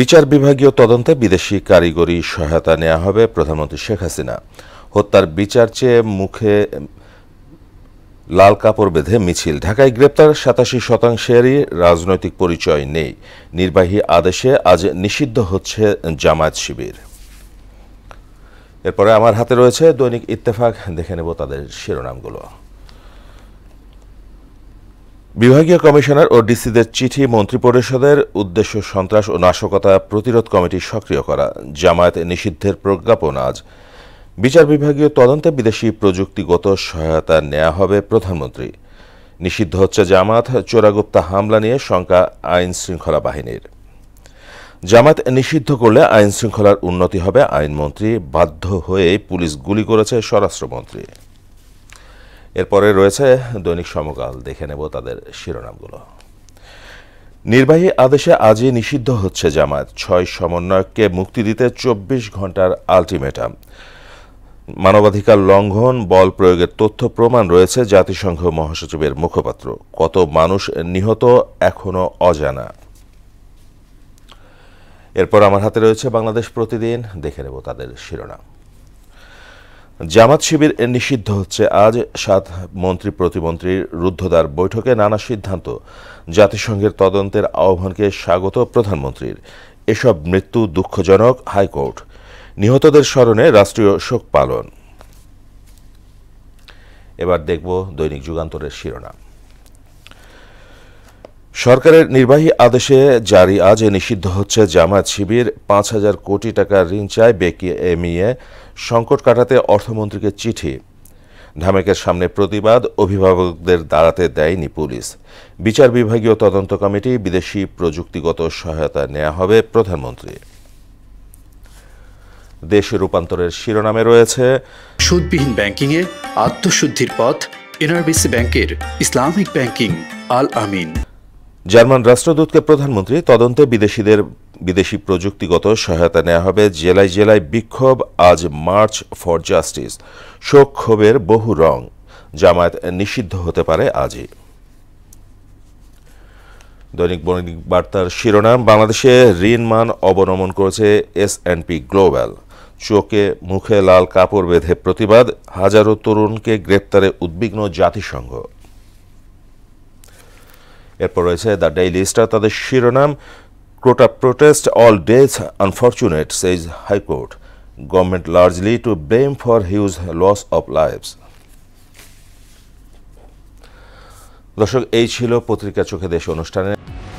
বিচার বিভাগীয় তদন্তে বিদেশি কারিগরি সহায়তা নেওয়া হবে প্রধানমন্ত্রী শেখ হাসিনা হত্যার বিচার চেয়ে মুখে লাল কাপড় বেঁধে মিছিল ঢাকায় গ্রেপ্তার সাতাশি শতাংশেরই রাজনৈতিক পরিচয় নেই নির্বাহী আদেশে আজ নিষিদ্ধ হচ্ছে জামায়াত শিবির এরপরে আমার হাতে রয়েছে দৈনিক ইত্তেফাক দেখে নেব তাদের শিরোনামগুলো বিভাগীয় কমিশনার ও ডিসিদের চিঠি মন্ত্রিপরিষদের উদ্দেশ্য সন্ত্রাস ও নাশকতা প্রতিরোধ কমিটি সক্রিয় করা জামায়াত নিষিদ্ধের প্রজ্ঞাপন আজ বিচার বিভাগীয় তদন্তে বিদেশি প্রযুক্তিগত সহায়তা নেওয়া হবে প্রধানমন্ত্রী নিষিদ্ধ হচ্ছে জামাত চোরাগুপ্তা হামলা নিয়ে শঙ্কা আইন শৃঙ্খলা বাহিনীর জামাত নিষিদ্ধ করলে আইন শৃঙ্খলার উন্নতি হবে আইনমন্ত্রী বাধ্য হয়ে পুলিশ গুলি করেছে স্বরাষ্ট্রমন্ত্রী এরপরে রয়েছে দৈনিক সমকাল দেখে নেব তাদের শিরোনামগুলো নির্বাহী আদেশে আজই নিষিদ্ধ হচ্ছে জামায়াত ছয় সমন্বয়ককে মুক্তি দিতে চব্বিশ ঘন্টার আলটিমেটাম মানবাধিকার লঙ্ঘন বল প্রয়োগের তথ্য প্রমাণ রয়েছে জাতিসংঘ মহাসচিবের মুখপাত্র কত মানুষ নিহত এখনও অজানা এরপর আমার হাতে রয়েছে বাংলাদেশ প্রতিদিন দেখে নেব তাদের শিরোনাম জামাত শিবির নিষিদ্ধ হচ্ছে আজ সাত মন্ত্রী প্রতিমন্ত্রীর রুদ্ধদ্বার বৈঠকে নানা সিদ্ধান্ত জাতিসংঘের তদন্তের আহ্বানকে স্বাগত প্রধানমন্ত্রীর এসব মৃত্যু দুঃখজনক হাইকোর্ট নিহতদের স্মরণে রাষ্ট্রীয় শোক পালন এবার দেখব দৈনিক যুগান্তরের শিরোনাম সরকারের নির্বাহী আদেশে জারি আজ নিষিদ্ধ হচ্ছে জামায়াত শিবির পাঁচ হাজার কোটি টাকার ঋণ চায় বেকি এমইএ সংকট কাটাতে অর্থমন্ত্রীকে চিঠি ঢামেকের সামনে প্রতিবাদ অভিভাবকদের দাঁড়াতে দেয়নি পুলিশ বিচার বিভাগীয় তদন্ত কমিটি বিদেশি প্রযুক্তিগত সহায়তা নেওয়া হবে প্রধানমন্ত্রী দেশ রূপান্তরের শিরোনামে রয়েছে সুদবিহীন ব্যাংকিংয়ে আত্মশুদ্ধির পথ এনআরবিসি ব্যাংকের Islamic banking Al Amin German রাষ্ট্রদূতকে প্রধানমন্ত্রী তদন্তে বিদেশিদের বিদেশি প্রযুক্তিগত সহায়তা নেওয়া হবে জেলায় জেলায় বিক্ষোভ আজ মার্চ ফর জাস্টিস শোক ক্ষোভের বহু রং জামায়াত নিষিদ্ধ হতে পারে আজই দৈনিক বৈনিক বার্তার শিরোনাম বাংলাদেশে ঋণ মান অবনমন করেছে এস পি গ্লোবাল চোখে মুখে লাল কাপড় বেঁধে প্রতিবাদ হাজারো তরুণকে গ্রেপ্তারে উদ্বিগ্ন জাতিসংঘ এরপর রয়েছে দ্য ডেইলি স্টার তাদের শিরোনাম ক্রোটা protest all days unfortunate সেইজ high court government largely to blame for huge loss of lives দর্শক এই ছিল পত্রিকা চোখে দেশ অনুষ্ঠানে